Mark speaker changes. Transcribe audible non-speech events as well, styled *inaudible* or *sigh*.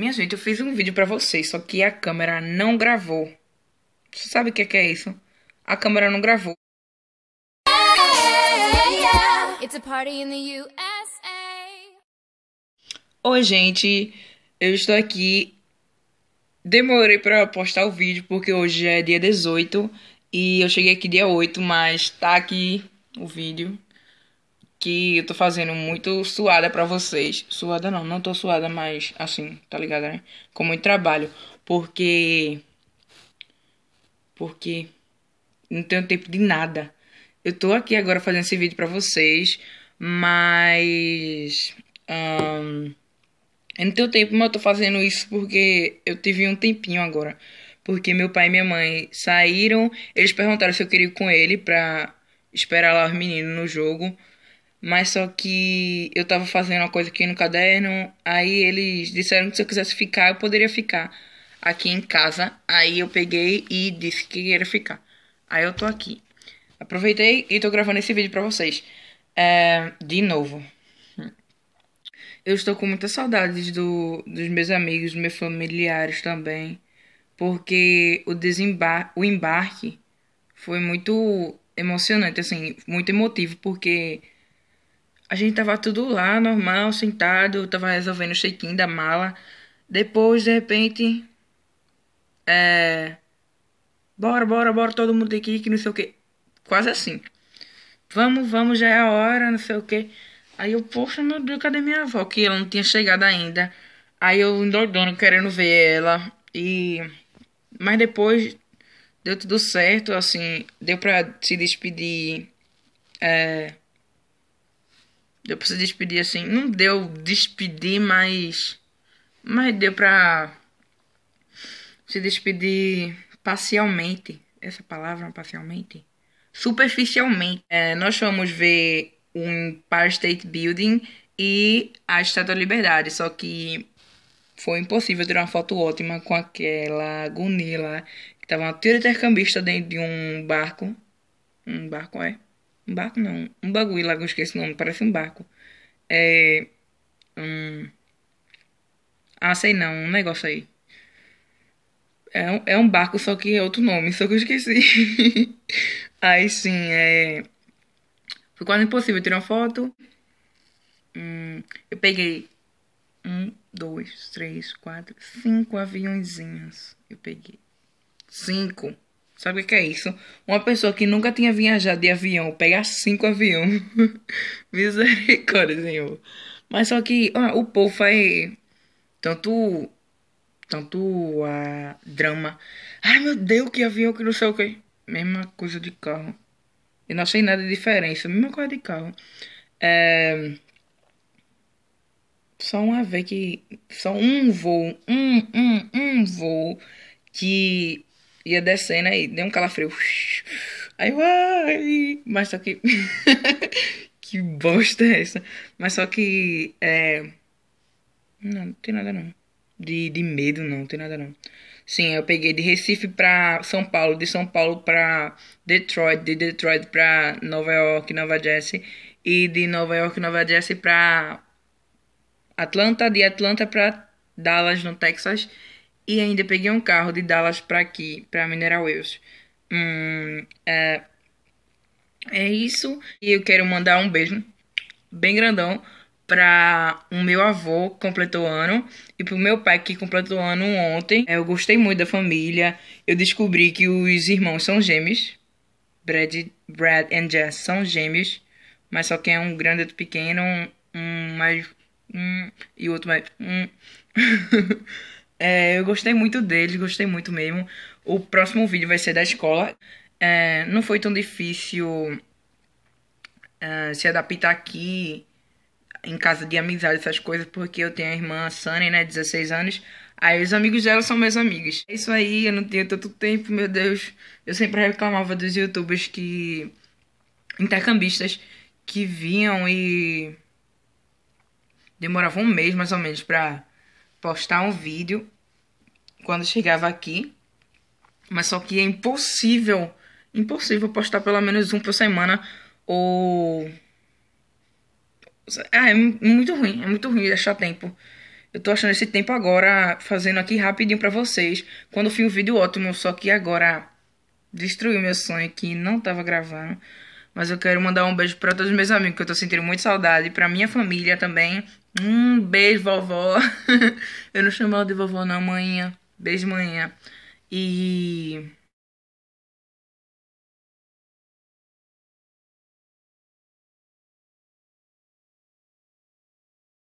Speaker 1: Minha gente, eu fiz um vídeo para vocês, só que a câmera não gravou. Você sabe o que é, que é isso? A câmera não gravou. Oi, gente. Eu estou aqui. Demorei para postar o vídeo porque hoje é dia 18 e eu cheguei aqui dia 8, mas tá aqui o vídeo que eu tô fazendo muito suada para vocês. Suada não, não tô suada, mas assim, tá ligado, né? Com muito trabalho, porque porque não tenho tempo de nada. Eu tô aqui agora fazendo esse vídeo para vocês, mas um, eu não tenho tempo, mas eu tô fazendo isso porque eu tive um tempinho agora. Porque meu pai e minha mãe saíram, eles perguntaram se eu queria ir com ele pra esperar lá os meninos no jogo. Mas só que eu tava fazendo uma coisa aqui no caderno, aí eles disseram que se eu quisesse ficar, eu poderia ficar aqui em casa. Aí eu peguei e disse que queria ficar. Aí eu tô aqui. Aproveitei e tô gravando esse vídeo pra vocês. É, de novo. Eu estou com muitas saudades do, dos meus amigos, dos meus familiares também. Porque o desembarque, o embarque foi muito emocionante, assim, muito emotivo, porque a gente tava tudo lá, normal, sentado, tava resolvendo o check-in da mala. Depois, de repente. É. Bora, bora, bora, todo mundo aqui, que não sei o que. Quase assim. Vamos, vamos, já é a hora, não sei o que. Aí eu, poxa, meu Deus, cadê minha avó? Que ela não tinha chegado ainda. Aí eu endoidando, querendo ver ela. E. Mas depois deu tudo certo, assim. Deu pra se despedir. É Deu pra se despedir assim. Não deu despedir, mas. Mas deu pra. Se despedir parcialmente. Essa palavra, parcialmente? Superficialmente. É, nós fomos ver o Empire State Building e a Estátua da Liberdade. Só que foi impossível tirar uma foto ótima com aquela agonia lá. Que tava uma intercambista dentro de um barco. Um barco, é um barco não. Um bagulho lá que eu esqueci o nome, parece um barco. É. Um. Ah, sei não, um negócio aí. É um, é um barco, só que é outro nome, *laughs* só que eu esqueci. aí sim, é. Foi quase impossível tirar uma foto. Hum, eu peguei um, dois, três, quatro, cinco aviãozinhos. Eu peguei. Cinco. Sabe o que é isso? Uma pessoa que nunca tinha viajado de avião pegar cinco aviões. *laughs* Misericórdia, senhor. Mas só que ah, o povo faz é tanto. Tanto a ah, drama. Ai meu Deus, que avião que não sei o que. Mesma coisa de carro. Eu não achei nada de diferença. Mesma coisa de carro. É... Só uma vez que. Só um voo. Um, um, um voo. Que ia descendo aí, deu um calafrio. Aí uai! Mas só que. *laughs* que bosta é essa? Mas só que. É... Não, não tem nada não. De, de medo não, não tem nada não. Sim, eu peguei de Recife pra São Paulo, de São Paulo pra Detroit, de Detroit pra Nova York, Nova Jersey, e de Nova York, Nova Jersey pra Atlanta, de Atlanta pra Dallas, no Texas, e ainda peguei um carro de Dallas para aqui, para Mineral Wells. Hum, é, é isso. E eu quero mandar um beijo bem grandão para o meu avô, que completou ano, e para o meu pai, que completou ano ontem. É, eu gostei muito da família. Eu descobri que os irmãos são gêmeos. Brad, Brad and Jess são gêmeos. Mas só que é um grande outro pequeno, um mais... Um, e o outro mais... Um. *laughs* É, eu gostei muito deles, gostei muito mesmo. O próximo vídeo vai ser da escola. É, não foi tão difícil é, se adaptar aqui em casa de amizade, essas coisas, porque eu tenho a irmã Sunny, né, 16 anos. Aí os amigos dela são meus amigos. É isso aí, eu não tenho tanto tempo, meu Deus. Eu sempre reclamava dos youtubers que. intercambistas que vinham e. demoravam um mês mais ou menos pra postar um vídeo quando chegava aqui, mas só que é impossível, impossível postar pelo menos um por semana ou ah, é muito ruim, é muito ruim achar tempo. Eu tô achando esse tempo agora fazendo aqui rapidinho para vocês. Quando fui um vídeo ótimo, só que agora destruiu meu sonho que não tava gravando. Mas eu quero mandar um beijo para todos os meus amigos, que eu tô sentindo muito saudade. Pra minha família também. Um beijo, vovó. *laughs* eu não chamo ela de vovó, não, manhã. Beijo, manhã. E